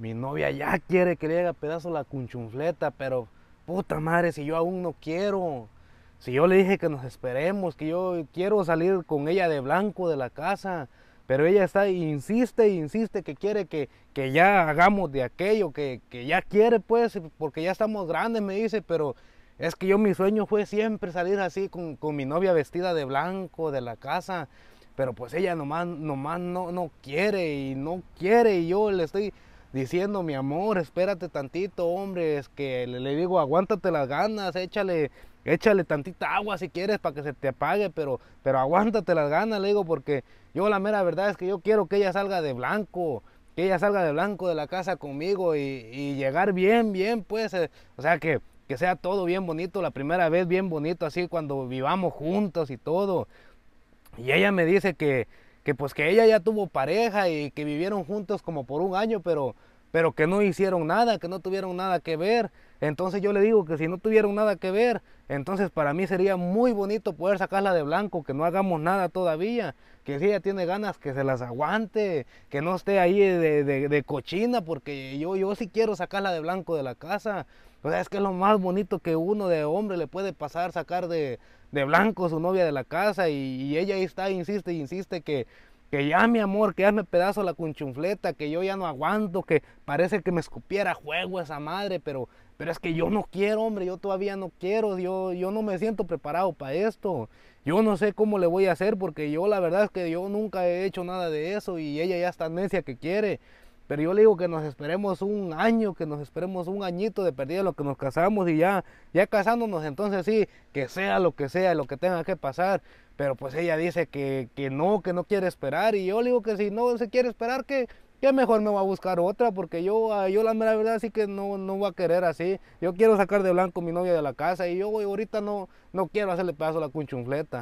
Mi novia ya quiere que le haga pedazo la cunchunfleta, pero puta madre, si yo aún no quiero. Si yo le dije que nos esperemos, que yo quiero salir con ella de blanco de la casa, pero ella está, insiste, insiste que quiere que, ya hagamos de aquello, que, ya quiere pues, porque ya estamos grandes, me dice, pero es que yo mi sueño fue siempre salir así con, mi novia vestida de blanco de la casa, pero pues ella nomás, no, no quiere y no quiere y yo le estoy diciendo, mi amor, espérate tantito, hombre, es que le, digo, aguántate las ganas, échale, échale tantita agua si quieres para que se te apague, pero, pero aguántate las ganas, le digo, porque yo la mera verdad es que yo quiero que ella salga de blanco, que ella salga de blanco de la casa conmigo y, llegar bien, bien, pues, eh, o sea que, sea todo bien bonito, la primera vez bien bonito, así cuando vivamos juntos y todo. Y ella me dice que, que pues que ella ya tuvo pareja y que vivieron juntos como por un año, pero, pero que no hicieron nada, que no tuvieron nada que ver. Entonces yo le digo que si no tuvieron nada que ver, entonces para mí sería muy bonito poder sacarla de blanco, que no hagamos nada todavía, que si ella tiene ganas que se las aguante, que no esté ahí de, de, cochina, porque yo, yo sí quiero sacarla de blanco de la casa. O sea, es que es lo más bonito que uno de hombre le puede pasar, sacar de, de blanco su novia de la casa y, y ella ahí está, insiste, insiste que que ya mi amor, que ya me pedazo la cunchunfleta, que yo ya no aguanto, que parece que me escupiera juego esa madre, pero, pero es que yo no quiero, hombre, yo todavía no quiero, yo, yo no me siento preparado para esto, yo no sé cómo le voy a hacer porque yo la verdad es que yo nunca he hecho nada de eso y ella ya está necia que quiere. Pero yo le digo que nos esperemos un año, que nos esperemos un añito de perdida lo que nos casamos y ya, ya casándonos, entonces sí, que sea lo que sea, lo que tenga que pasar. Pero pues ella dice que, no, que no quiere esperar. Y yo le digo que si no se quiere esperar, que, que mejor me va a buscar otra, porque yo, ah, yo la mera verdad sí que no, no voy a querer así. Yo quiero sacar de blanco a mi novia de la casa y yo ahorita no, no quiero hacerle pedazo a la cunchunfleta.